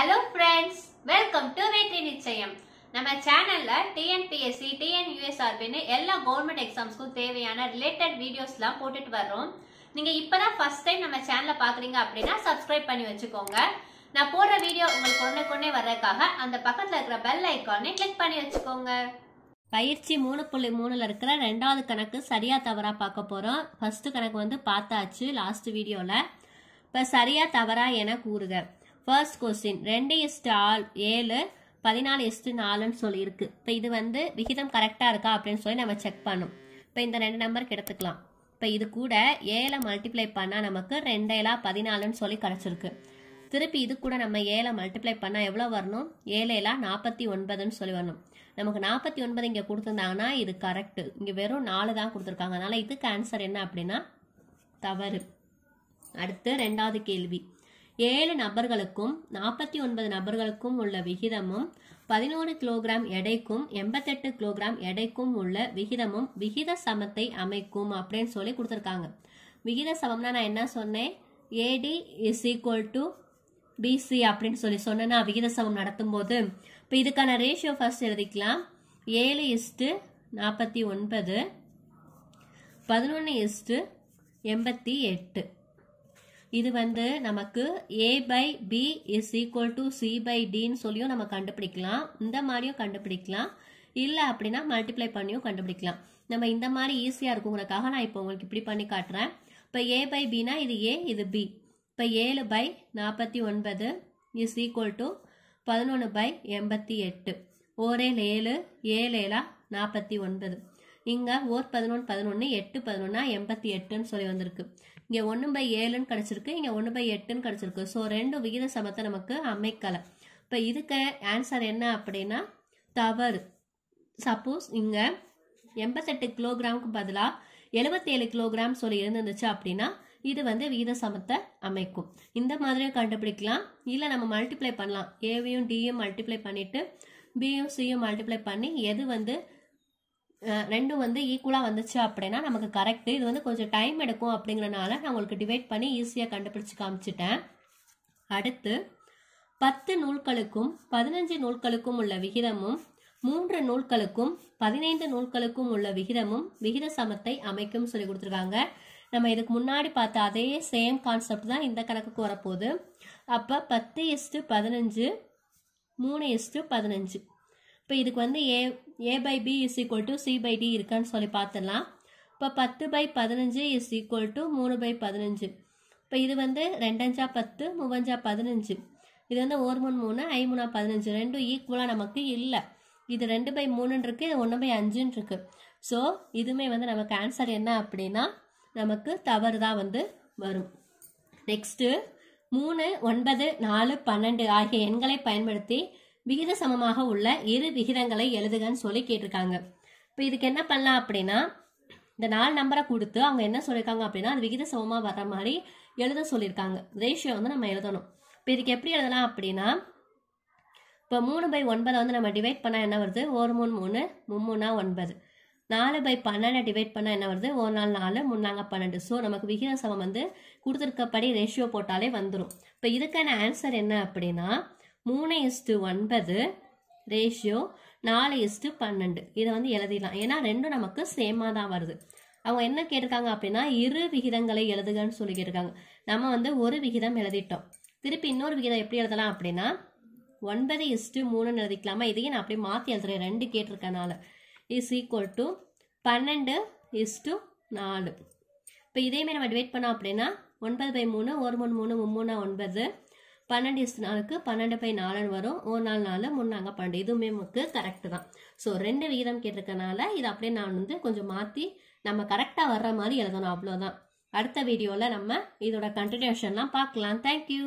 hello friends welcome to வெற்றி நிச்சயம் நம்ம சேனல்ல டிஎன்பிஎஸ்சி டிஎன்யூஎஸ்ஆர்பின்னு எல்லா கவர்மெண்ட் எக்ஸாம்ஸ்க்கும் தேவையான ரிலேட்டட் வீடியோஸ்லாம் போட்டுட்டு வர்றோம் நீங்க இப்பதான் ஃபர்ஸ்ட் டைம் நம்ம சேனலை பாக்குறீங்க அப்படின்னா சப்ஸ்கிரைப் பண்ணி வச்சுக்கோங்க நான் போடுற வீடியோ உங்களுக்கு கொண்டே கொண்டே வர்றதுக்காக அந்த பக்கத்துல இருக்கிற பெல் ஐக்கானை கிளிக் பண்ணி வச்சுக்கோங்க பயிற்சி மூணு புள்ளி மூணுல இருக்கிற ரெண்டாவது கணக்கு சரியா தவறா பார்க்க போறோம் ஃபர்ஸ்ட் கணக்கு வந்து பார்த்தாச்சு லாஸ்ட் வீடியோல இப்ப சரியா தவறா என கூறுக ஃபர்ஸ்ட் கொஸ்டின் ரெண்டு எஸ்ட்டு ஆள் ஏழு பதினாலு எஸ்ட்டு நாலுன்னு சொல்லியிருக்கு இப்போ இது வந்து விகிதம் கரெக்டாக இருக்கா அப்படின்னு சொல்லி நம்ம செக் பண்ணும் இப்போ இந்த ரெண்டு நம்பருக்கு எடுத்துக்கலாம் இப்போ இது கூட ஏழை மல்டிப்ளை பண்ணால் நமக்கு ரெண்டேலா பதினாலுன்னு சொல்லி கிடச்சிருக்கு திருப்பி இது கூட நம்ம ஏழை மல்டிப்ளை பண்ணால் எவ்வளோ வரணும் ஏழேலா நாற்பத்தி ஒன்பதுன்னு சொல்லி வரணும் நமக்கு நாற்பத்தி ஒன்பது இங்கே கொடுத்துருந்தாங்கன்னா இது கரெக்டு இங்கே வெறும் நாலு தான் கொடுத்துருக்காங்க அதனால் இதுக்கு ஆன்சர் என்ன அப்படின்னா தவறு அடுத்து ரெண்டாவது கேள்வி ஏழு நபர்களுக்கும் நாற்பத்தி ஒன்பது நபர்களுக்கும் உள்ள விகிதமும் பதினோரு கிலோகிராம் எடைக்கும் எண்பத்தெட்டு கிலோகிராம் எடைக்கும் உள்ள விகிதமும் விகித சமத்தை அமைக்கும் அப்படின்னு சொல்லி கொடுத்துருக்காங்க விகித சமம்னா நான் என்ன சொன்னேன் AD is equal to BC அப்படின்னு சொல்லி சொன்னேன்னா விகித சமம் நடத்தும்போது இப்போ இதுக்கான ரேஷியோ ஃபர்ஸ்ட் எழுதிக்கலாம் ஏழு இஸ்ட்டு நாற்பத்தி ஒன்பது பதினொன்று இஸ்ட்டு எண்பத்தி எட்டு இது வந்து நமக்கு A by B is equal to C by டின்னு சொல்லியும் நம்ம கண்டுபிடிக்கலாம் இந்த மாதிரியும் கண்டுபிடிக்கலாம் இல்லை அப்படின்னா மல்டிப்ளை பண்ணியும் கண்டுபிடிக்கலாம் நம்ம இந்த மாதிரி ஈஸியாக இருக்குங்கிறக்காக நான் இப்போ உங்களுக்கு இப்படி பண்ணி காட்டுறேன் இப்போ ஏ பை பினா இது ஏ இது பி இப்போ ஏழு பை நாற்பத்தி ஒன்பது இஸ் ஈக்குவல் டு பதினொன்று பை எண்பத்தி எட்டு ஓரேல் ஏழு ஏழு ஏழா நாற்பத்தி ஒன்பது இங்கே ஓர் பதினொன்று பதினொன்று எட்டு பதினொன்னா எண்பத்தி எட்டுன்னு சொல்லி வந்திருக்கு இங்கே ஒன்று பை ஏழுன்னு கிடச்சிருக்கு இங்கே ஒன்று பை எட்டுன்னு கிடச்சிருக்கு ஸோ ரெண்டு விகித சமத்தை நமக்கு அமைக்கலை இப்போ இதுக்கு ஆன்சர் என்ன அப்படின்னா தவறு சப்போஸ் இங்கே எண்பத்தெட்டு கிலோகிராமுக்கு பதிலாக எழுபத்தேழு கிலோகிராம் சொல்லி இருந்துச்சு அப்படின்னா இது வந்து விகித சமத்தை அமைக்கும் இந்த மாதிரியும் கண்டுபிடிக்கலாம் இல்லை நம்ம மல்டிப்ளை பண்ணலாம் ஏவையும் டியும் மல்டிப்ளை பண்ணிவிட்டு பியும் சியும் மல்டிப்ளை பண்ணி எது வந்து ரெண்டும் வந்து ஈக்குவலாக வந்துச்சு அப்படின்னா நமக்கு கரெக்டு இது வந்து கொஞ்சம் டைம் எடுக்கும் அப்படிங்கிறனால நான் உங்களுக்கு டிவைட் பண்ணி ஈஸியாக கண்டுபிடிச்சி காமிச்சிட்டேன் அடுத்து பத்து நூல்களுக்கும் பதினஞ்சு நூல்களுக்கும் உள்ள விகிதமும் மூன்று நூல்களுக்கும் பதினைந்து நூல்களுக்கும் உள்ள விகிதமும் விகித சமத்தை அமைக்கும் சொல்லி கொடுத்துருக்காங்க நம்ம இதுக்கு முன்னாடி பார்த்த அதே சேம் கான்செப்ட் தான் இந்த கணக்குக்கு வரப்போகுது அப்போ பத்து எஸ்டு பதினஞ்சு மூணு எஸ்டு பதினஞ்சு இப்போ இதுக்கு வந்து A A by B is equal to C by D இருக்கான்னு சொல்லி பார்த்துடலாம் இப்போ பத்து பை பதினஞ்சு இஸ் ஈக்குவல் டு மூணு பை பதினஞ்சு இப்போ இது வந்து ரெண்டஞ்சா பத்து மூவஞ்சா பதினஞ்சு இது வந்து ஒரு மூணு மூணு ஐ ஐமூணா பதினஞ்சு ரெண்டும் ஈக்குவலாக நமக்கு இல்லை இது ரெண்டு பை மூணுன்னு இது ஒன்று பை அஞ்சுன்னு இருக்குது ஸோ இதுவுமே வந்து நமக்கு ஆன்சர் என்ன அப்படின்னா நமக்கு தவறு தான் வந்து வரும் நெக்ஸ்ட்டு மூணு ஒன்பது நாலு பன்னெண்டு ஆகிய எண்களை பயன்படுத்தி விகித சமமாக உள்ள இரு விகிதங்களை எழுதுகன்னு சொல்லி கேட்டிருக்காங்க இப்போ இதுக்கு என்ன பண்ணலாம் அப்படின்னா இந்த நாலு நம்பரை கொடுத்து அவங்க என்ன சொல்லியிருக்காங்க அப்படின்னா அது விகித சமமாக வர்ற மாதிரி எழுத சொல்லியிருக்காங்க ரேஷியோ வந்து நம்ம எழுதணும் இப்போ இதுக்கு எப்படி எழுதலாம் அப்படின்னா இப்போ மூணு பை ஒன்பதை வந்து நம்ம டிவைட் பண்ணால் என்ன வருது ஒரு மூணு மூணு மும்மூணா ஒன்பது நாலு பை பன்னெண்டை டிவைட் பண்ணால் என்ன வருது ஒரு நாள் நாலு முன்னாங்க பன்னெண்டு ஸோ நமக்கு விகித சமம் வந்து கொடுத்துருக்கப்படி ரேஷியோ போட்டாலே வந்துடும் இப்போ இதுக்கான ஆன்சர் என்ன அப்படின்னா மூணு இஸ்டு ஒன்பது ரேஷியோ நாலு இஸ்டு பன்னெண்டு இதை வந்து எழுதிடலாம் ஏன்னா ரெண்டும் நமக்கு சேமாக தான் வருது அவங்க என்ன கேட்டிருக்காங்க அப்படின்னா இரு விகிதங்களை எழுதுகன்னு சொல்லி கேட்டிருக்காங்க நம்ம வந்து ஒரு விகிதம் எழுதிட்டோம் திருப்பி இன்னொரு விகிதம் எப்படி எழுதலாம் அப்படின்னா ஒன்பது இஸ்டு மூணுன்னு எழுதிக்கலாமா இதையும் நான் அப்படியே மாற்றி எழுதுறேன் ரெண்டு கேட்டிருக்கனால இஸ் ஈக்குவல் டு பன்னெண்டு இஸ்டு நாலு இப்போ இதேமாரி நம்ம டிவைட் பண்ணோம் அப்படின்னா ஒன்பது பை மூணு ஒரு மூணு மூணு மும்மூணா ஒன்பது பன்னெண்டு இஸ் நாலுக்கு பன்னெண்டு பை நாலுன்னு வரும் ஒரு நாள் நாலு முன்னாங்க பன்னெண்டு இதுவுமே நமக்கு கரெக்ட் தான் ஸோ ரெண்டு விகிதம் கேட்டிருக்கனால இதை அப்படியே நான் வந்து கொஞ்சம் மாற்றி நம்ம கரெக்டாக வர்ற மாதிரி எழுதணும் அவ்வளோதான் அடுத்த வீடியோவில் நம்ம இதோட கண்டினியூஷன்லாம் பார்க்கலாம் தேங்க்யூ